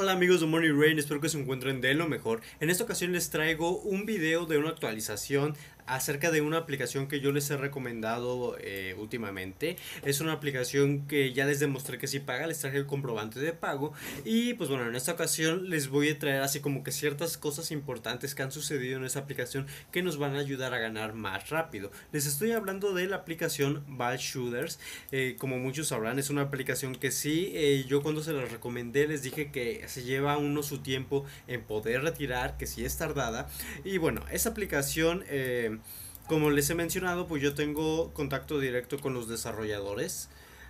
Hola amigos de Money Rain, espero que se encuentren de lo mejor. En esta ocasión les traigo un video de una actualización acerca de una aplicación que yo les he recomendado eh, últimamente. Es una aplicación que ya les demostré que si paga, les traje el comprobante de pago. Y pues bueno, en esta ocasión les voy a traer así como que ciertas cosas importantes que han sucedido en esa aplicación que nos van a ayudar a ganar más rápido. Les estoy hablando de la aplicación Ball Shooters. Eh, como muchos sabrán, es una aplicación que sí, eh, yo cuando se la recomendé les dije que se lleva uno su tiempo en poder retirar, que sí es tardada. Y bueno, esa aplicación como les he mencionado, pues yo tengo contacto directo con los desarrolladores.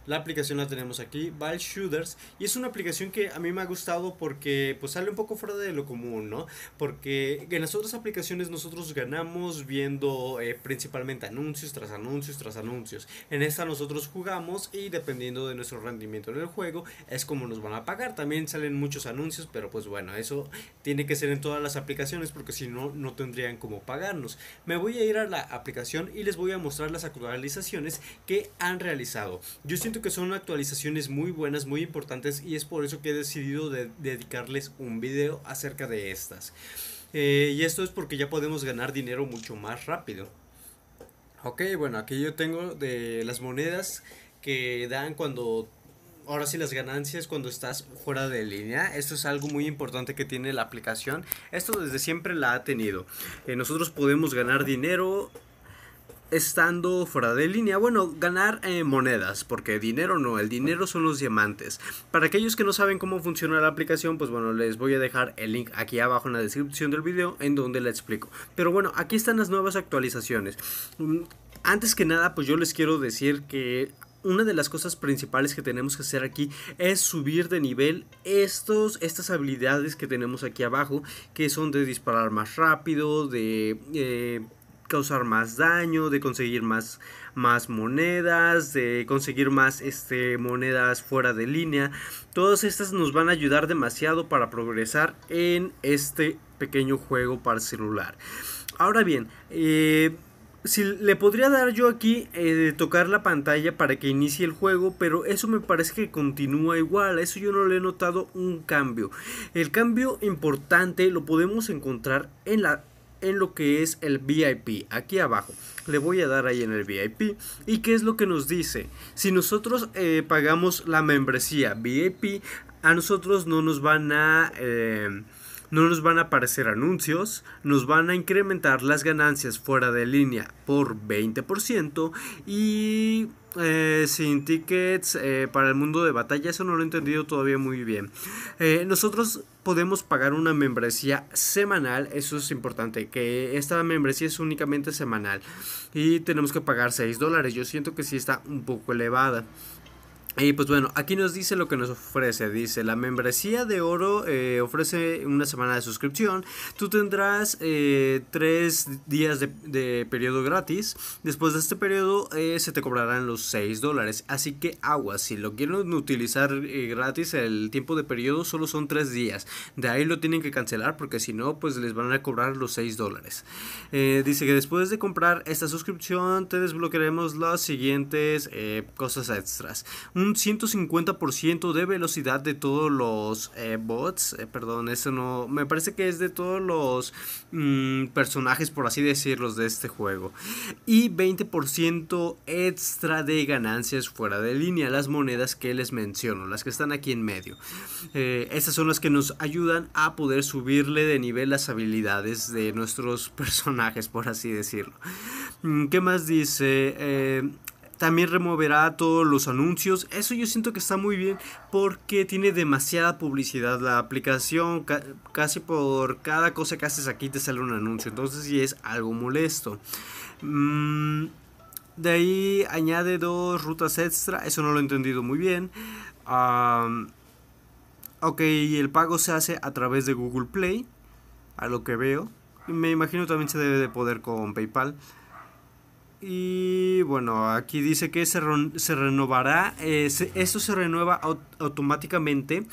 La aplicación la tenemos aquí, Ball Shooters, y es una aplicación que a mí me ha gustado porque pues sale un poco fuera de lo común, ¿no? Porque en las otras aplicaciones nosotros ganamos viendo eh, principalmente anuncios tras anuncios tras anuncios. En esta nosotros jugamos y dependiendo de nuestro rendimiento en el juego es como nos van a pagar. También salen muchos anuncios, pero pues bueno, eso tiene que ser en todas las aplicaciones porque si no, no tendrían como pagarnos. Me voy a ir a la aplicación y les voy a mostrar las actualizaciones que han realizado. Yo siento que son actualizaciones muy buenas, muy importantes y es por eso que he decidido de dedicarles un video acerca de estas. Eh, y esto es porque ya podemos ganar dinero mucho más rápido. Ok, bueno, aquí yo tengo de las monedas que dan cuando ahora sí las ganancias cuando estás fuera de línea. Esto es algo muy importante que tiene la aplicación. Esto desde siempre la ha tenido. Eh, nosotros podemos ganar dinero estando fuera de línea. Bueno, ganar eh, monedas, porque dinero no, el dinero son los diamantes. Para aquellos que no saben cómo funciona la aplicación, pues bueno, les voy a dejar el link aquí abajo en la descripción del video en donde la explico. Pero bueno, aquí están las nuevas actualizaciones. Mm, antes que nada, pues yo les quiero decir que una de las cosas principales que tenemos que hacer aquí es subir de nivel estos, estas habilidades que tenemos aquí abajo, que son de disparar más rápido, de eh, causar más daño, de conseguir más, más monedas, de conseguir más este, monedas fuera de línea. Todas estas nos van a ayudar demasiado para progresar en este pequeño juego para celular. Ahora bien, eh, si le podría dar yo aquí eh, tocar la pantalla para que inicie el juego, pero eso me parece que continúa igual, a eso yo no le he notado un cambio. El cambio importante lo podemos encontrar en la en lo que es el VIP, aquí abajo. Le voy a dar ahí en el VIP. ¿Y qué es lo que nos dice? Si nosotros eh, pagamos la membresía VIP, a nosotros no nos van a... Eh, no nos van a aparecer anuncios, nos van a incrementar las ganancias fuera de línea por 20% y eh, sin tickets eh, para el mundo de batalla, eso no lo he entendido todavía muy bien. Eh, nosotros podemos pagar una membresía semanal, eso es importante, que esta membresía es únicamente semanal y tenemos que pagar 6 dólares, yo siento que sí está un poco elevada. Y pues bueno, aquí nos dice lo que nos ofrece. Dice, la membresía de oro eh, ofrece una semana de suscripción. Tú tendrás eh, tres días de, periodo gratis. Después de este periodo eh, se te cobrarán los 6 dólares. Así que agua, si lo quieren utilizar gratis, el tiempo de periodo solo son tres días. De ahí lo tienen que cancelar porque si no, pues les van a cobrar los 6 dólares. dice que después de comprar esta suscripción te desbloquearemos las siguientes cosas extras. 150% de velocidad de todos los eh, bots. Eh, perdón, eso no. Me parece que es de todos los mm, personajes, por así decirlos, de este juego. Y 20% extra de ganancias fuera de línea. Las monedas que les menciono, las que están aquí en medio. Eh, estas son las que nos ayudan a poder subirle de nivel las habilidades de nuestros personajes, por así decirlo. Mm, ¿Qué más dice? También removerá todos los anuncios. Eso yo siento que está muy bien porque tiene demasiada publicidad la aplicación. casi por cada cosa que haces aquí te sale un anuncio. Entonces sí es algo molesto. Mm, de ahí añade dos rutas extra. Eso no lo he entendido muy bien. ok, el pago se hace a través de Google Play. A lo que veo. Me imagino también se debe de poder con PayPal. Y bueno, aquí dice que se, se renovará, eh, esto se renueva automáticamente,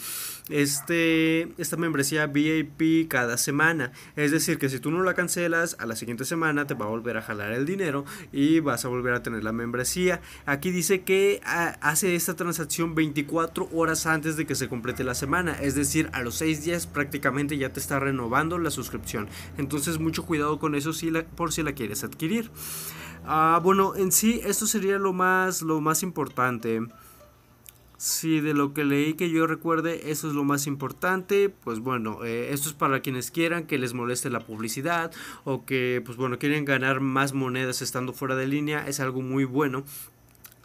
este, esta membresía VIP cada semana. Es decir, que si tú no la cancelas, a la siguiente semana te va a volver a jalar el dinero y vas a volver a tener la membresía. Aquí dice que ah, hace esta transacción 24 horas antes de que se complete la semana. Es decir, a los 6 días prácticamente ya te está renovando la suscripción. Entonces mucho cuidado con eso si por si la quieres adquirir. Ah, bueno, en sí esto sería lo más, lo más importante. Si de lo que leí que yo recuerde, eso es lo más importante. Pues bueno, eh, esto es para quienes quieran que les moleste la publicidad o que, pues bueno, quieren ganar más monedas estando fuera de línea. Es algo muy bueno.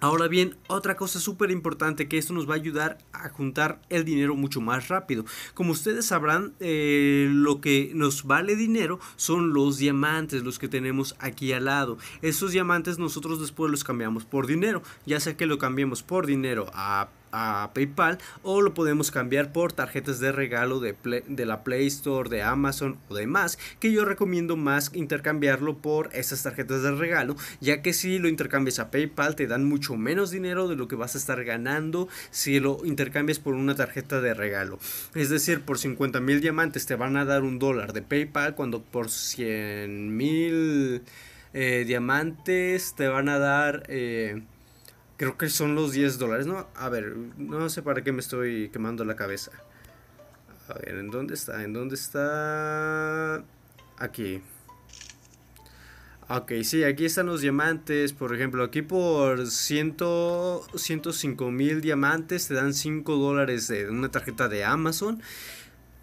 Ahora bien, otra cosa súper importante que esto nos va a ayudar a juntar el dinero mucho más rápido. Como ustedes sabrán, eh, lo que nos vale dinero son los diamantes, los que tenemos aquí al lado. Esos diamantes nosotros después los cambiamos por dinero, ya sea que lo cambiemos por dinero a a PayPal o lo podemos cambiar por tarjetas de regalo de, de la Play Store, de Amazon o demás, que yo recomiendo más intercambiarlo por esas tarjetas de regalo, ya que si lo intercambias a PayPal te dan mucho menos dinero de lo que vas a estar ganando si lo intercambias por una tarjeta de regalo. Es decir, por 50 mil diamantes te van a dar un dólar de PayPal cuando por 100 mil eh, diamantes te van a dar... Eh, Creo que son los 10 dólares, ¿no? A ver, no sé para qué me estoy quemando la cabeza. A ver, ¿en dónde está? ¿En dónde está? Aquí. Ok, sí, aquí están los diamantes. Por ejemplo, aquí por 100, 105 mil diamantes te dan 5 dólares de una tarjeta de Amazon.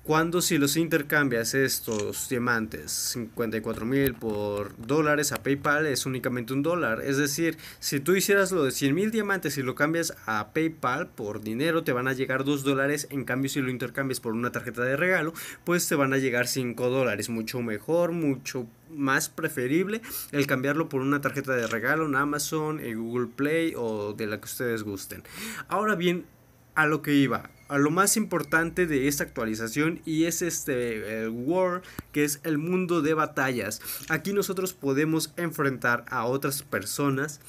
Cuando si los intercambias estos diamantes 54 mil por dólares a PayPal es únicamente un dólar. Es decir, si tú hicieras lo de 100 mil diamantes y lo cambias a PayPal por dinero te van a llegar 2 dólares. En cambio si lo intercambias por una tarjeta de regalo pues te van a llegar 5 dólares. Mucho mejor, mucho más preferible el cambiarlo por una tarjeta de regalo en Amazon, en Google Play o de la que ustedes gusten. Ahora bien, a lo que iba, a lo más importante de esta actualización y es este el War, que es el mundo de batallas. Aquí nosotros podemos enfrentar a otras personas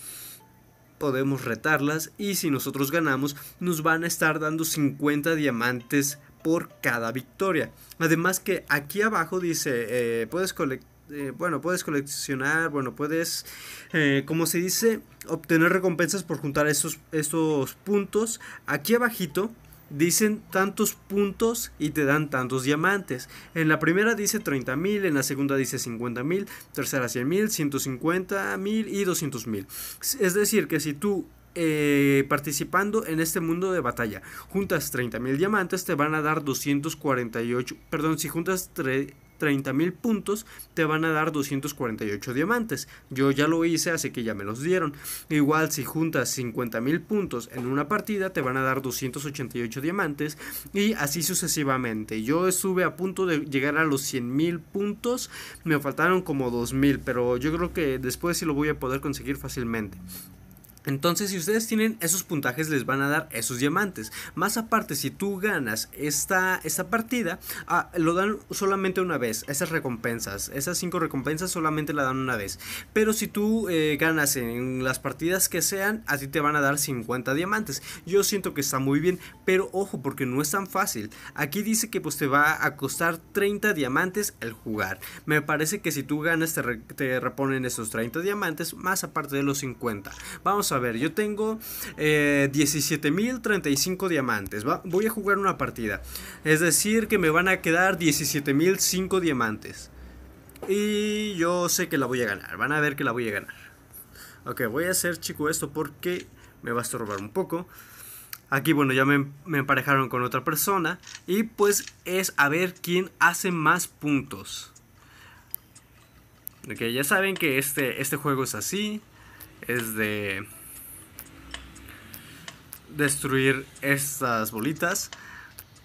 podemos retarlas y si nosotros ganamos nos van a estar dando 50 diamantes por cada victoria. Además que aquí abajo dice eh, puedes colectar eh, bueno, puedes coleccionar, bueno, puedes, eh, como se dice, obtener recompensas por juntar esos estos puntos. Aquí abajito dicen tantos puntos y te dan tantos diamantes. En la primera dice 30.000. mil, en la segunda dice 50 mil, tercera 100 mil, 150 mil y 200 mil. Es decir, que si tú eh, participando en este mundo de batalla. Juntas 30.000 diamantes te van a dar 248, perdón, si juntas 30.000 puntos te van a dar 248 diamantes. Yo ya lo hice, así que ya me los dieron. Igual si juntas 50.000 puntos en una partida te van a dar 288 diamantes y así sucesivamente. Yo estuve a punto de llegar a los 100.000 puntos, me faltaron como 2.000, pero yo creo que después sí lo voy a poder conseguir fácilmente. Entonces, si ustedes tienen esos puntajes, les van a dar esos diamantes. Más aparte, si tú ganas esta, esta partida, ah, lo dan solamente una vez. Esas recompensas, esas cinco recompensas solamente la dan una vez. Pero si tú eh, ganas en las partidas que sean, así te van a dar 50 diamantes. Yo siento que está muy bien, pero ojo, porque no es tan fácil. Aquí dice que pues te va a costar 30 diamantes el jugar. Me parece que si tú ganas, te, te reponen esos 30 diamantes, más aparte de los 50. Vamos a a ver, yo tengo 17.035 eh, diamantes. Voy a jugar una partida. Es decir, que me van a quedar 17.005 diamantes. Y yo sé que la voy a ganar. Van a ver que la voy a ganar. Ok, voy a hacer, chico, esto porque me va a estorbar un poco. Aquí, bueno, ya me, emparejaron con otra persona. Y pues es a ver quién hace más puntos. Ok, ya saben que este, este juego es así. Es de destruir estas bolitas.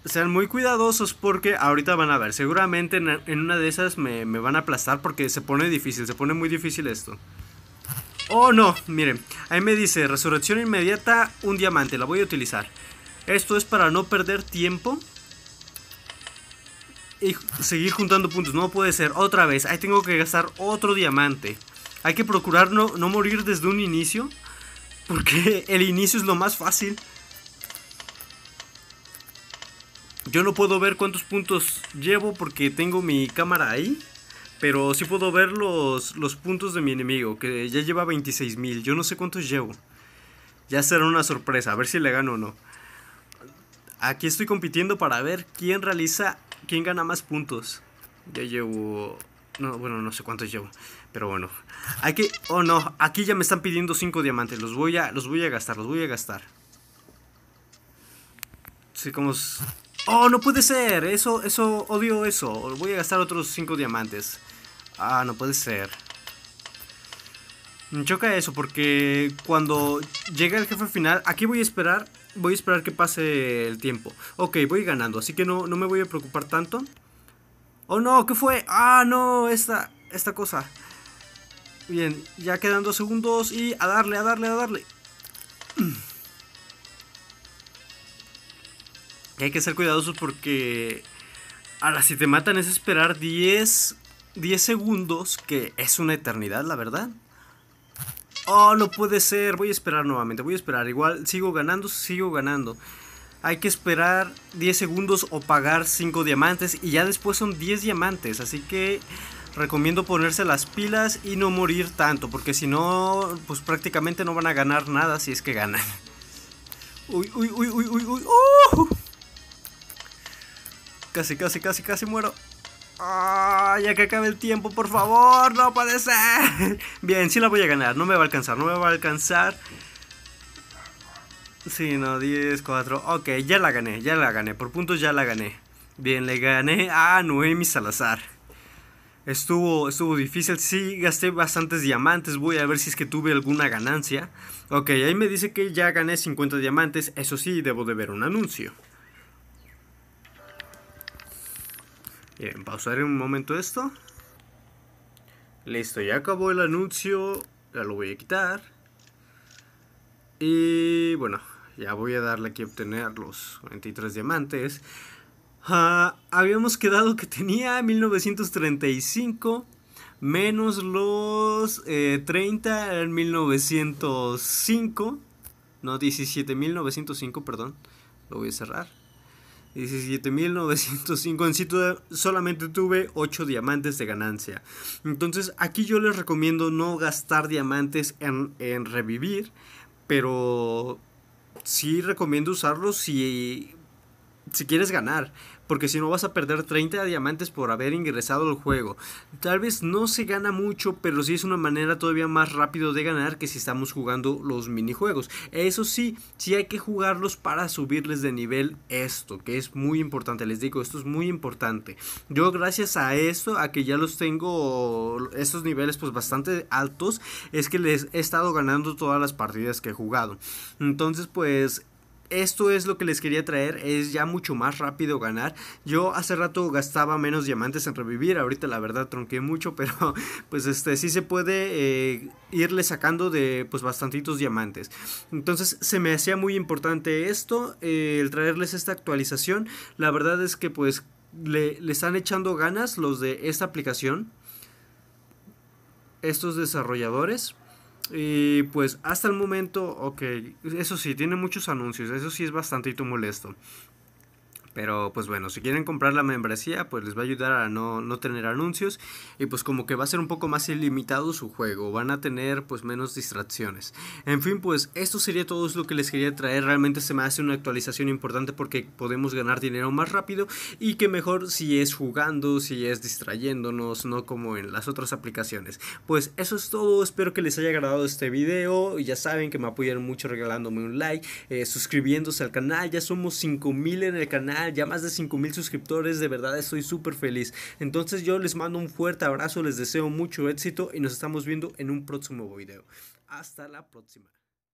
Sean muy cuidadosos porque ahorita van a ver. Seguramente en, una de esas me, van a aplastar porque se pone difícil. Se pone muy difícil esto. Oh no, miren. Ahí me dice resurrección inmediata, un diamante. La voy a utilizar. Esto es para no perder tiempo. Y seguir juntando puntos. No puede ser. Otra vez. Ahí tengo que gastar otro diamante. Hay que procurar no morir desde un inicio. Porque el inicio es lo más fácil. Yo no puedo ver cuántos puntos llevo porque tengo mi cámara ahí. Pero sí puedo ver los, puntos de mi enemigo, que ya lleva 26.000. Yo no sé cuántos llevo. Ya será una sorpresa, a ver si le gano o no. Aquí estoy compitiendo para ver quién realiza, quién gana más puntos. Ya llevo... No, bueno, no sé cuántos llevo. Pero bueno, aquí, oh no, aquí ya me están pidiendo 5 diamantes, los voy a, los voy a gastar, los voy a gastar. Sí, como... Oh, no puede ser, eso, eso, odio eso, voy a gastar otros 5 diamantes. Ah, no puede ser. Me choca eso porque cuando llega el jefe final, aquí voy a esperar, voy a esperar que pase el tiempo. Ok, voy ganando, así que no, no me voy a preocupar tanto. Oh no, ¿qué fue? Ah, no, esta, esta cosa. Bien, ya quedan dos segundos y a darle, a darle, a darle. hay que ser cuidadosos porque ahora si te matan es esperar 10, 10 segundos, que es una eternidad, la verdad. Oh, no puede ser, voy a esperar nuevamente, voy a esperar. Igual sigo ganando, sigo ganando. Hay que esperar 10 segundos o pagar 5 diamantes y ya después son 10 diamantes, así que recomiendo ponerse las pilas y no morir tanto, porque si no, pues prácticamente no van a ganar nada si es que ganan. Uy, uy, uy, uy, uy, uy. ¡oh! Casi, casi, casi, casi muero. ya que acabe el tiempo, por favor, no puede ser. Bien, sí la voy a ganar, no me va a alcanzar, no me va a alcanzar. Sí, no, 10, 4. Ok, ya la gané, ya la gané. Por puntos ya la gané. Bien, le gané a Noemi Salazar. Estuvo, estuvo difícil. Sí, gasté bastantes diamantes. Voy a ver si es que tuve alguna ganancia. Ok, ahí me dice que ya gané 50 diamantes. Eso sí, debo de ver un anuncio. Bien, pausaré un momento esto. Listo, ya acabó el anuncio. Ya lo voy a quitar. Y bueno, ya voy a darle aquí a obtener los 23 diamantes habíamos quedado que tenía 1935 menos los 30 en 1905. No, 17.905, perdón. Lo voy a cerrar. 17.905. En sí solamente tuve 8 diamantes de ganancia. Entonces aquí yo les recomiendo no gastar diamantes en, revivir. Pero sí recomiendo usarlos si, si quieres ganar porque si no vas a perder 30 diamantes por haber ingresado al juego. Tal vez no se gana mucho, pero sí es una manera todavía más rápido de ganar que si estamos jugando los minijuegos. Eso sí, sí hay que jugarlos para subirles de nivel esto, que es muy importante, les digo, esto es muy importante. Yo gracias a esto, a que ya los tengo estos niveles pues bastante altos, es que les he estado ganando todas las partidas que he jugado. Entonces pues esto es lo que les quería traer, es ya mucho más rápido ganar. Yo hace rato gastaba menos diamantes en revivir, ahorita la verdad tronqué mucho, pero pues este sí se puede eh, irle sacando de pues bastantitos diamantes. Entonces se me hacía muy importante esto, eh, el traerles esta actualización. La verdad es que pues le, le están echando ganas los de esta aplicación, estos desarrolladores. Y pues hasta el momento, ok, eso sí, tiene muchos anuncios, eso sí es bastante molesto. Pero pues bueno, si quieren comprar la membresía, pues les va a ayudar a no, tener anuncios y pues como que va a ser un poco más ilimitado su juego, van a tener pues menos distracciones. En fin, pues esto sería todo lo que les quería traer, realmente se me hace una actualización importante porque podemos ganar dinero más rápido y que mejor si es jugando, si es distrayéndonos, no como en las otras aplicaciones. Pues eso es todo, espero que les haya agradado este video, ya saben que me apoyan mucho regalándome un like, eh, suscribiéndose al canal, ya somos 5000 en el canal ya más de 5000 suscriptores, de verdad estoy súper feliz. Entonces yo les mando un fuerte abrazo, les deseo mucho éxito y nos estamos viendo en un próximo video. Hasta la próxima.